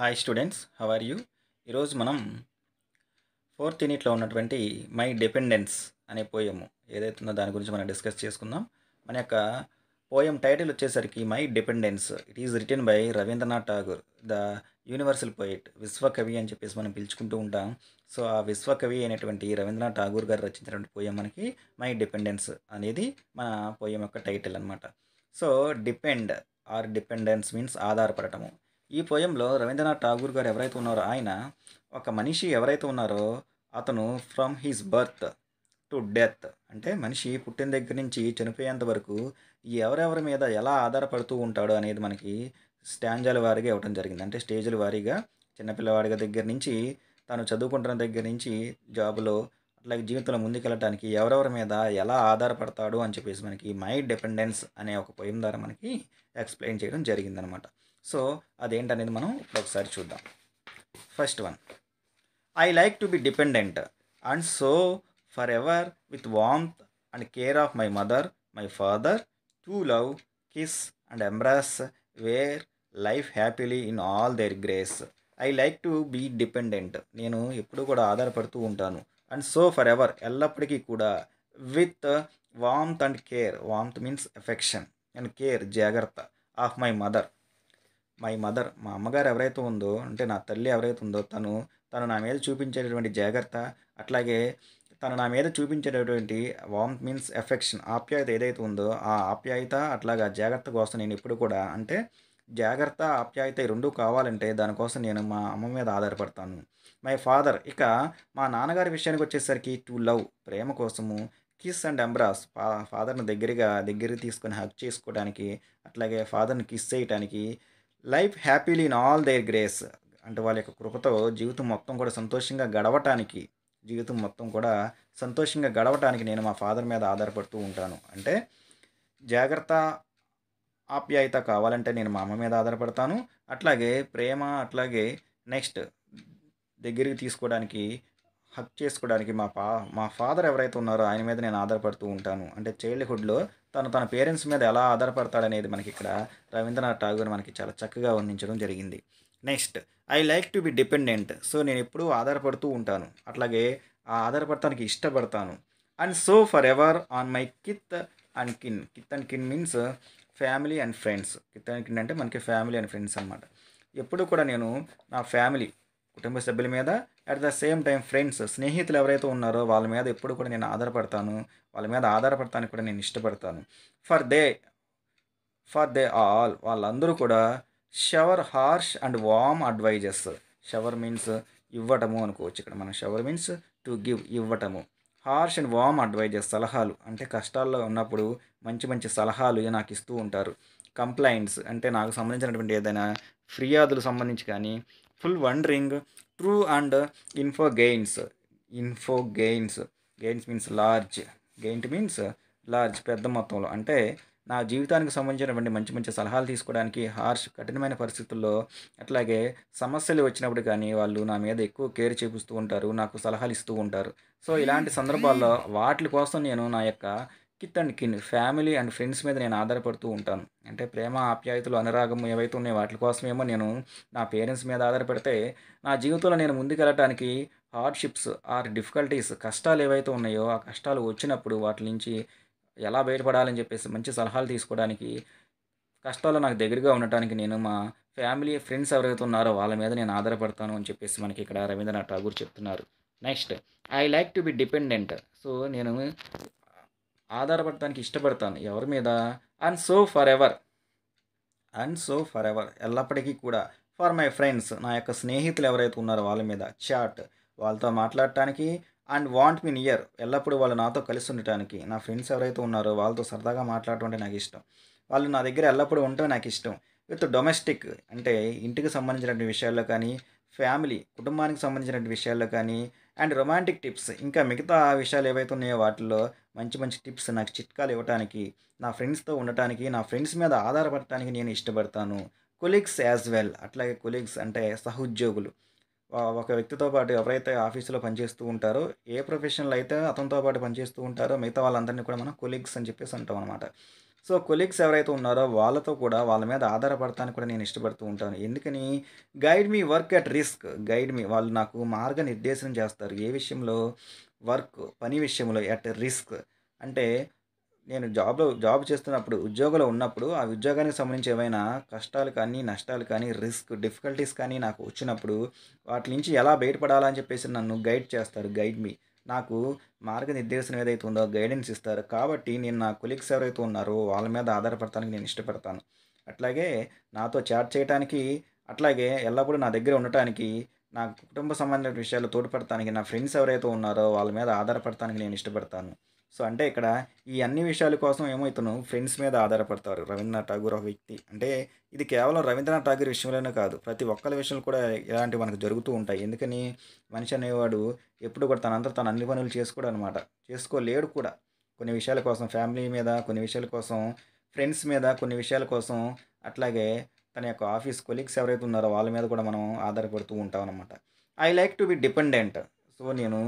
hi students how are you ఈరోజు మనం fourth యూనిట్లో ఉన్నటువంటి మై డిపెండెన్స్ అనే పోయము ఏదైతే ఉందో దాని గురించి మనం డిస్కస్ చేసుకుందాం మన యొక్క పోయం టైటిల్ వచ్చేసరికి my dependence it is return by Rabindranath Tagore the universal poet విశ్వకవి అని చెప్పేసి మనం పిలుచుకుంటూ ఉంటాం సో ఆ విశ్వకవి అయినటువంటి రవీంద్రనాథ్ ఠాగూర్ గారు రచించినటువంటి పోయం మనకి మై డిపెండెన్స్ అనేది మన పోయం యొక్క టైటిల్ అనమాట so depend or dependence means ఆధారపడటము ఈ పోయంలో రవీంద్రనాథ్ ఠాగూర్ గారు ఎవరైతే ఉన్నారో ఆయన ఒక మనిషి ఎవరైతే ఉన్నారో అతను from his birth to death అంటే మనిషి పుట్టిన దగ్గర నుంచి చనిపోయేంత వరకు ఎవరెవరి మీద ఎలా ఆధారపడుతూ ఉంటాడో అనేది మనకి స్టాంజాల వారిగా ఇవ్వడం జరిగింది అంటే స్టేజ్ల వారీగా చిన్నపిల్లవాడిగా దగ్గర నుంచి తను చదువుకుంటున్న దగ్గర నుంచి జాబులో అట్లాగే జీవితంలో ముందుకెళ్ళటానికి ఎవరెవరి మీద ఎలా ఆధారపడతాడు అని చెప్పేసి మనకి మై డిపెండెన్స్ అనే ఒక పొయ్యం ద్వారా మనకి ఎక్స్ప్లెయిన్ చేయడం జరిగిందనమాట సో అదేంటనేది మనం ఇప్పుడు ఒకసారి చూద్దాం first one I like to be dependent and so for ever with warmth and care of my mother my father to love kiss and embrace where life happily in all their grace I like to be dependent నేను ఎప్పుడు కూడా ఆధారపడుతూ ఉంటాను and so for ever ఎల్లప్పటికీ కూడా with warmth and care warmth means affection and care జాగ్రత్త of my mother my mother మా అమ్మగారు ఎవరైతే ఉందో అంటే నా తల్లి ఎవరైతే ఉందో తను తను నా మీద చూపించేటటువంటి జాగ్రత్త అట్లాగే తను నా మీద చూపించేటటువంటి వామ్ మీన్స్ ఎఫెక్షన్ ఆప్యాయత ఏదైతే ఉందో ఆ ఆప్యాయత అట్లాగా జాగ్రత్త కోసం నేను ఇప్పుడు కూడా అంటే జాగ్రత్త ఆప్యాయత ఈ రెండు కావాలంటే దానికోసం నేను మా అమ్మ మీద ఆధారపడతాను మై ఫాదర్ ఇక మా నాన్నగారి విషయానికి వచ్చేసరికి టు లవ్ ప్రేమ కోసము కిస్ అండ్ ఎంబ్రాస్ ఫా ఫాదర్ని దగ్గరగా దగ్గర తీసుకొని హక్ చేసుకోవడానికి అట్లాగే ఫాదర్ని కిస్ చేయడానికి life happily in all their grace అంటే వాళ్ళ యొక్క కృపతో జీవితం మొత్తం కూడా సంతోషంగా గడవటానికి జీవితం మొత్తం కూడా సంతోషంగా గడవటానికి నేను మా ఫాదర్ మీద ఆధారపడుతూ ఉంటాను అంటే జాగ్రత్త ఆప్యాయత కావాలంటే నేను మా అమ్మ మీద ఆధారపడతాను అట్లాగే ప్రేమ అట్లాగే నెక్స్ట్ దగ్గరికి తీసుకోవడానికి హక్ చేసుకోవడానికి మా పా మా ఫాదర్ ఎవరైతే ఉన్నారో ఆయన మీద నేను ఆధారపడుతూ ఉంటాను అంటే చైల్డ్హుడ్లో తను తన పేరెంట్స్ మీద ఎలా ఆధారపడతాడనేది మనకి ఇక్కడ రవీంద్రనాథ్ ఠాగూర్ మనకి చాలా చక్కగా వర్ణించడం జరిగింది next I like to be dependent so నేను ఎప్పుడూ ఆధారపడుతూ ఉంటాను అట్లాగే ఆ ఆధారపడటానికి ఇష్టపడతాను and so for ever on my kith and kin kith and kin means family and friends kith and kin అంటే మనకి ఫ్యామిలీ అండ్ ఫ్రెండ్స్ అనమాట ఎప్పుడు కూడా నేను నా ఫ్యామిలీ కుటుంబ సభ్యుల మీద at the same time friends స్నేహితులు ఎవరైతే ఉన్నారో వాళ్ళ మీద ఎప్పుడు కూడా నేను ఆధారపడతాను వాళ్ళ మీద ఆధారపడతానికి కూడా నేను ఇష్టపడతాను for they for they all వాళ్ళందరూ కూడా shower harsh and warm advises shower means ఇవ్వటము అనుకోవచ్చు ఇక్కడ మనం షవర్ మీన్స్ టు గివ్ ఇవ్వటము హార్ష్ అండ్ వామ్ అడ్వైజెస్ సలహాలు అంటే కష్టాల్లో ఉన్నప్పుడు మంచి మంచి సలహాలు నాకు ఇస్తూ ఉంటారు కంప్లైంట్స్ అంటే నాకు సంబంధించినటువంటి ఏదైనా ఫిర్యాదులు సంబంధించి కానీ full wondering true and info gains info gains gains means large giant means large పెద్ద మొత్తంలో అంటే నా జీవితానికి సంబంధించినటువంటి మంచి మంచి సలహాలు తీసుకోవడానికి హార్ష్ కఠినమైన పరిస్థితుల్లో అట్లాగే సమస్యలు వచ్చినప్పుడు కానీ వాళ్ళు నా మీద ఎక్కువ కేర్ చేపిస్తూ ఉంటారు నాకు సలహాలు ఇస్తూ ఉంటారు సో ఇలాంటి సందర్భాల్లో వాటి కోసం నేను నా యొక్క kith and kin family and friends మీద నేను ఆధారపడుతూ ఉంటాను అంటే ప్రేమ ఆప్యాయతలు అనురాగం ఏవైతే ఉన్నాయో వాటి కోసమేమో నేను నా పేరెంట్స్ మీద ఆధారపడితే నా జీవితంలో నేను ముందుకెళ్ళటానికి హార్డ్షిప్స్ ఆర్ డిఫికల్టీస్ కష్టాలు ఏవైతే ఉన్నాయో ఆ కష్టాలు వచ్చినప్పుడు వాటి నుంచి ఎలా బయటపడాలని చెప్పేసి మంచి సలహాలు తీసుకోవడానికి కష్టాలు నాకు దగ్గరగా ఉండటానికి నేను మా ఫ్యామిలీ ఫ్రెండ్స్ ఎవరైతే ఉన్నారో వాళ్ళ మీద నేను ఆధారపడతాను అని చెప్పేసి మనకి ఇక్కడ రవీంద్రనాథ్ ఠాగూర్ చెప్తున్నారు next I like to be dependent so నేను ఆధారపడటానికి ఇష్టపడతాను ఎవరి మీద and so for ever and so for ever ఎల్లప్పటికీ కూడా ఫర్ మై ఫ్రెండ్స్ నా యొక్క స్నేహితులు ఎవరైతే ఉన్నారో వాళ్ళ మీద చాట్ వాళ్ళతో మాట్లాడటానికి అండ్ వాంట్ మీ నియర్ ఎల్లప్పుడూ వాళ్ళు నాతో కలిసి ఉండటానికి నా ఫ్రెండ్స్ ఎవరైతే ఉన్నారో వాళ్ళతో సరదాగా మాట్లాడటం అంటే నాకు ఇష్టం వాళ్ళు నా దగ్గర ఎల్లప్పుడూ ఉండటం నాకు ఇష్టం విత్ డొమెస్టిక్ అంటే ఇంటికి సంబంధించినటువంటి విషయాల్లో కానీ ఫ్యామిలీ కుటుంబానికి సంబంధించినటువంటి విషయాల్లో కానీ అండ్ రొమాంటిక్ టిప్స్ ఇంకా మిగతా విషయాలు ఏవైతే ఉన్నాయో వాటిల్లో మంచి మంచి టిప్స్ నాకు చిట్కాలు ఇవ్వడానికి నా ఫ్రెండ్స్తో ఉండటానికి నా ఫ్రెండ్స్ మీద ఆధారపడటానికి నేను ఇష్టపడతాను కొలీగ్స్ యాజ్ వెల్ అట్లాగే కొలీగ్స్ అంటే సహోద్యోగులు ఒక వ్యక్తితో పాటు ఎవరైతే ఆఫీసులో పనిచేస్తూ ఉంటారో ఏ ప్రొఫెషన్లో అయితే అతనితో పాటు పనిచేస్తూ ఉంటారో మిగతా వాళ్ళందరినీ కూడా మనం కొలీగ్స్ అని చెప్పేసి అంటాం అనమాట సో కొలీగ్స్ ఎవరైతే ఉన్నారో వాళ్ళతో కూడా వాళ్ళ మీద ఆధారపడతాను కూడా నేను ఇష్టపడుతూ ఉంటాను ఎందుకని guide me work at risk guide me వాళ్ళు నాకు మార్గనిర్దేశం చేస్తారు ఏ విషయంలో వర్క్ పని విషయంలో అట్ రిస్క్ అంటే నేను జాబ్లో జాబ్ చేస్తున్నప్పుడు ఉద్యోగంలో ఉన్నప్పుడు ఆ ఉద్యోగానికి సంబంధించి ఏమైనా కష్టాలు కానీ నష్టాలు కానీ రిస్క్ డిఫికల్టీస్ కానీ నాకు వచ్చినప్పుడు వాటి నుంచి ఎలా బయటపడాలని చెప్పేసి నన్ను గైడ్ చేస్తారు గైడ్ మీ నాకు మార్గనిర్దేశం ఏదైతే ఉందో గైడెన్స్ ఇస్తారు కాబట్టి నేను నా కొలీగ్స్ ఎవరైతే ఉన్నారో వాళ్ళ మీద ఆధారపడటానికి నేను ఇష్టపడతాను అట్లాగే నాతో చాట్ చేయడానికి అట్లాగే ఎల్లప్పుడూ నా దగ్గర ఉండటానికి నా కుటుంబ సంబంధించిన విషయాలు తోడ్పడటానికి నా ఫ్రెండ్స్ ఎవరైతే ఉన్నారో వాళ్ళ మీద ఆధారపడటానికి నేను ఇష్టపడతాను సో అంటే ఇక్కడ ఈ అన్ని విషయాల కోసం ఏమో ఇతను ఫ్రెండ్స్ మీద ఆధారపడతారు రవీంద్రనాథ్ ఠాగూర్ ఒక వ్యక్తి అంటే ఇది కేవలం రవీంద్రనాథ్ ఠాగూర్ విషయంలోనే కాదు ప్రతి ఒక్కరి విషయంలో కూడా ఇలాంటివి మనకు జరుగుతూ ఉంటాయి ఎందుకని మనిషి అనేవాడు ఎప్పుడు కూడా తనంతా తన అన్ని పనులు చేసుకోడు అనమాట చేసుకోలేడు కూడా కొన్ని విషయాల కోసం ఫ్యామిలీ మీద కొన్ని విషయాల కోసం ఫ్రెండ్స్ మీద కొన్ని విషయాల కోసం అట్లాగే తన యొక్క ఆఫీస్ కొలీగ్స్ ఎవరైతే ఉన్నారో వాళ్ళ మీద కూడా మనం ఆధారపడుతూ ఉంటాం అనమాట I like to be dependent so నేను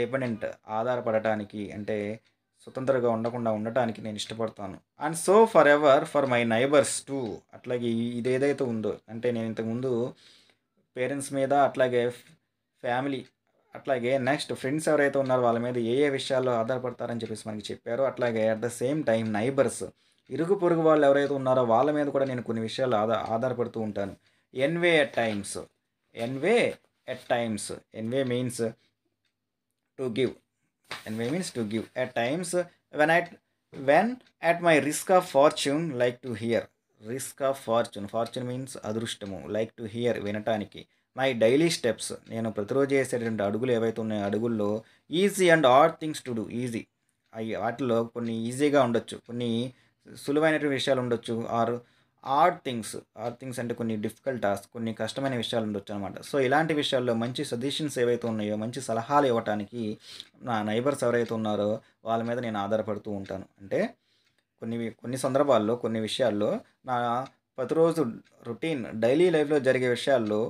డిపెండెంట్ ఆధారపడటానికి అంటే స్వతంత్రంగా ఉండకుండా ఉండటానికి నేను ఇష్టపడతాను and so for ever for my neighbours too అట్లాగే ఇది ఏదైతే ఉందో అంటే నేను ఇంతకుముందు పేరెంట్స్ మీద అట్లాగే ఫ్యామిలీ అట్లాగే నెక్స్ట్ ఫ్రెండ్స్ ఎవరైతే ఉన్నారో వాళ్ళ మీద ఏ ఏ విషయాల్లో ఆధారపడతారని చెప్పేసి మనకి చెప్పారో అట్లాగే at the same time neighbours ఇరుగు పొరుగు వాళ్ళు ఎవరైతే ఉన్నారో వాళ్ళ మీద కూడా నేను కొన్ని విషయాలు ఆధార ఆధారపడుతూ ఉంటాను envy at times envy at times envy means to give give envy means to give at times when at when at my risk of fortune like to hear risk of fortune fortune means అదృష్టము like to hear వినటానికి my daily steps నేను ప్రతిరోజు చేసేటువంటి అడుగులు ఏవైతే ఉన్నాయో అడుగుల్లో easy and or things to do easy అవి వాటిలో కొన్ని ఈజీగా ఉండొచ్చు కొన్ని సులువైనటువంటి విషయాలు ఉండొచ్చు ఆరు ఆడ్ థింగ్స్ ఆడ్ థింగ్స్ అంటే కొన్ని డిఫికల్ట్ టాస్క్ కొన్ని కష్టమైన విషయాలు ఉండొచ్చు అనమాట సో ఇలాంటి విషయాల్లో మంచి సజెషన్స్ ఏవైతే ఉన్నాయో మంచి సలహాలు ఇవ్వటానికి నా నైబర్స్ ఎవరైతే ఉన్నారో వాళ్ళ మీద నేను ఆధారపడుతూ ఉంటాను అంటే కొన్ని కొన్ని సందర్భాల్లో కొన్ని విషయాల్లో నా ప్రతిరోజు రొటీన్ డైలీ లైఫ్లో జరిగే విషయాల్లో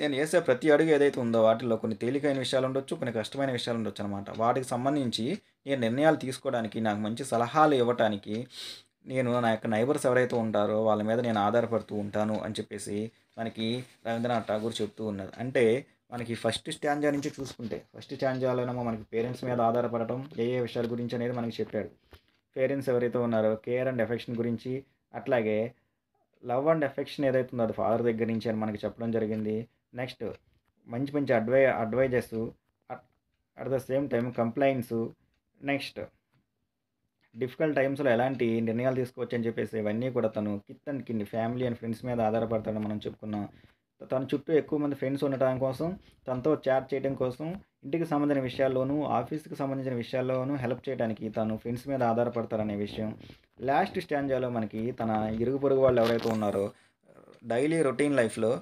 నేను వేసే ప్రతి అడుగు ఏదైతే ఉందో వాటిలో కొన్ని తేలికైన విషయాలు ఉండొచ్చు కొన్ని కష్టమైన విషయాలు ఉండొచ్చు అనమాట వాటికి సంబంధించి నేను నిర్ణయాలు తీసుకోవడానికి నాకు మంచి సలహాలు ఇవ్వటానికి నేను నా యొక్క నైబర్స్ ఎవరైతే ఉంటారో వాళ్ళ మీద నేను ఆధారపడుతూ ఉంటాను అని చెప్పేసి మనకి రవీంద్రనాథ్ ఠాగూర్ చెప్తూ ఉన్నారు అంటే మనకి ఫస్ట్ స్టాంజా నుంచి చూసుకుంటే ఫస్ట్ స్టాంజాలోనేమో మనకి పేరెంట్స్ మీద ఆధారపడటం ఏ ఏ విషయాల గురించి అనేది మనకి చెప్పాడు పేరెంట్స్ ఎవరైతే ఉన్నారో కేర్ అండ్ ఎఫెక్షన్ గురించి అట్లాగే లవ్ అండ్ ఎఫెక్షన్ ఏదైతే ఉందో అది ఫాదర్ దగ్గర నుంచి అని మనకి చెప్పడం జరిగింది నెక్స్ట్ మంచి మంచి అడ్వై advises at the same time complaints next difficult టైమ్స్లో ఎలాంటి నిర్ణయాలు తీసుకోవచ్చు అని చెప్పేసి ఇవన్నీ కూడా తను కిత్ అండ్ కిన్ని ఫ్యామిలీ అండ్ ఫ్రెండ్స్ మీద ఆధారపడతాడని మనం చెప్పుకున్నాం తన చుట్టూ ఎక్కువ మంది ఫ్రెండ్స్ ఉండటం కోసం తనతో చాట్ చేయడం కోసం ఇంటికి సంబంధించిన విషయాల్లోనూ ఆఫీస్కి సంబంధించిన విషయాల్లోనూ హెల్ప్ చేయడానికి తను ఫ్రెండ్స్ మీద ఆధారపడతారనే విషయం లాస్ట్ స్టాంజాలో మనకి తన ఇరుగు పొరుగు వాళ్ళు ఎవరైతే ఉన్నారో డైలీ రొటీన్ లైఫ్లో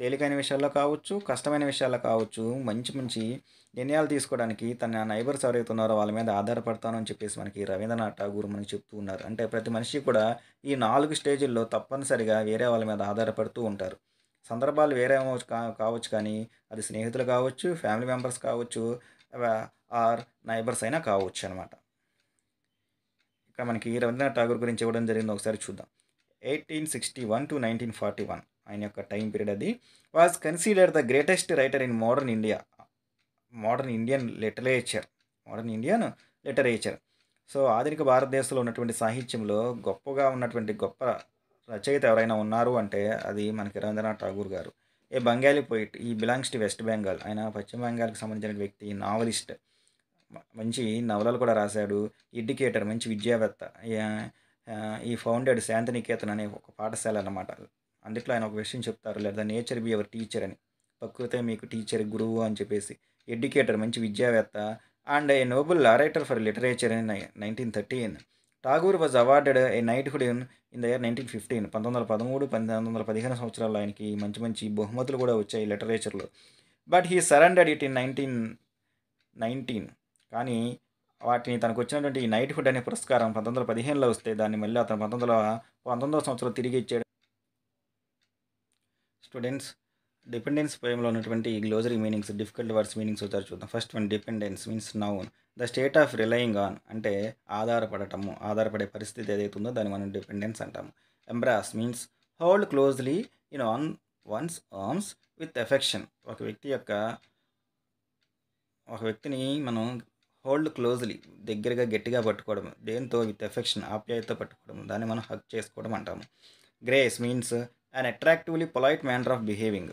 తేలికైన విషయాల్లో కావచ్చు కష్టమైన విషయాల్లో కావచ్చు మంచి మంచి నిర్ణయాలు తీసుకోవడానికి తన నైబర్స్ ఎవరైతే ఉన్నారో వాళ్ళ మీద ఆధారపడతానని చెప్పేసి మనకి రవీంద్రనాథ్ ఠాగూర్ మనకి చెప్తూ ఉన్నారు అంటే ప్రతి మనిషి కూడా ఈ నాలుగు స్టేజుల్లో తప్పనిసరిగా వేరే వాళ్ళ మీద ఆధారపడుతూ ఉంటారు సందర్భాలు వేరే కావచ్చు కానీ అది స్నేహితులు కావచ్చు ఫ్యామిలీ మెంబర్స్ కావచ్చు ఆర్ నైబర్స్ అయినా కావచ్చు అనమాట ఇక్కడ మనకి రవీంద్రనాథ్ ఠాగూర్ గురించి ఇవ్వడం జరిగింది ఒకసారి చూద్దాం eighteen sixty one to nineteen forty one ఆయన యొక్క టైం పీరియడ్ అది was consider the greatest writer in modern India modern Indian literature modern Indian literature so ఆధునిక భారతదేశంలో ఉన్నటువంటి సాహిత్యంలో గొప్పగా ఉన్నటువంటి గొప్ప రచయిత ఎవరైనా ఉన్నారు అంటే అది మనకి రవీంద్రనాథ్ ఠాగూర్ గారు a Bengali poet he belongs to West Bengal ఆయన పశ్చిమ బెంగాల్కి సంబంధించిన వ్యక్తి నావలిస్ట్ మంచి నవలలు కూడా రాశాడు ఎడ్యుకేటర్ మంచి విద్యావేత్త ఈ ఫౌండెడ్ శాంతినికేతన్ అనే ఒక పాఠశాల అన్నమాట అందుట్లో ఆయన ఒక విషయం చెప్తారు లేదా నేచర్ బి ఎవర్ టీచర్ అని ప్రకృతే మీకు టీచర్ గురువు అని చెప్పేసి ఎడ్యుకేటర్ మంచి విద్యావేత్త and a Nobel writer for literature in nineteen thirty Tagore was awarded a knighthood in in the year nineteen fifteen పంతొమ్మిది వందల పదమూడు పంతొమ్మిది వందల పదిహేను సంవత్సరాల్లో ఆయనకి మంచి మంచి బహుమతులు కూడా వచ్చాయి లిటరేచర్లో but he surrendered it in nineteen nineteen కానీ వాటిని తనకు వచ్చినటువంటి ఈ నైట్హుడ్ అనే పురస్కారం పంతొమ్మిది వందల పదిహేనులో వస్తే దాన్ని మళ్ళీ అతను పంతొమ్మిది వందల పంతొమ్మిదవ సంవత్సరం తిరిగి ఇచ్చాడు స్టూడెంట్స్ డిపెండెన్స్ పోయంలో ఉన్నటువంటి ఈ glossary meanings difficult words meanings వచ్చారు చూద్దాం first one dependence means noun the state of relying on అంటే ఆధారపడటము ఆధారపడే పరిస్థితి ఏదైతే ఉందో దాన్ని మనం డిపెండెన్స్ అంటాము embrace means hold closely in on one's arms with affection ఒక వ్యక్తి యొక్క ఒక వ్యక్తిని మనం హోల్డ్ క్లోజ్లీ దగ్గరగా గట్టిగా పట్టుకోవడం దేంతో విత్ ఎఫెక్షన్ ఆప్యాయత పట్టుకోవడం దాన్ని మనం హక్ చేసుకోవడం అంటాము grace means an attractively polite manner of behaving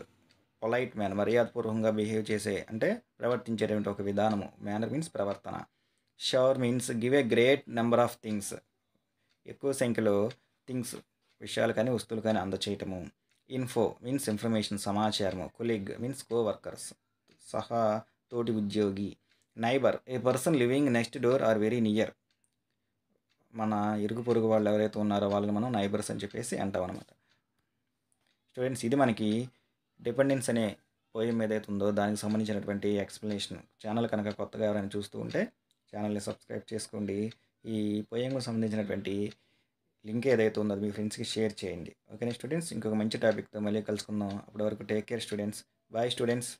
polite man మర్యాదపూర్వకంగా బిహేవ్ చేసే అంటే ప్రవర్తించేటువంటి ఒక విధానము మేనర్ మీన్స్ ప్రవర్తన shower means give a great number of things ఎక్కువ సంఖ్యలో థింగ్స్ విషయాలు కానీ వస్తువులు కానీ అందచేయటము ఇన్ఫో మీన్స్ ఇన్ఫర్మేషన్ సమాచారము కొలీగ్ మీన్స్ కో వర్కర్స్ సహా తోటి ఉద్యోగి neighbour a person living next door or very near మన ఇరుగు పొరుగు వాళ్ళు ఎవరైతే ఉన్నారో వాళ్ళని మనం నైబర్స్ అని చెప్పేసి అంటాం అనమాట స్టూడెంట్స్ ఇది మనకి డిపెండెన్స్ అనే పోయం ఏదైతే ఉందో దానికి సంబంధించినటువంటి ఎక్స్ప్లెనేషన్ ఛానల్ కనుక కొత్తగా ఎవరైనా చూస్తూ ఉంటే ఛానల్ని సబ్స్క్రైబ్ చేసుకోండి ఈ పోయంకు సంబంధించినటువంటి లింక్ ఏదైతే ఉందో అది మీ ఫ్రెండ్స్కి షేర్ చేయండి ఓకేనా స్టూడెంట్స్ ఇంకొక మంచి టాపిక్తో మళ్ళీ కలుసుకుందాం అప్పటి వరకు take care students bye students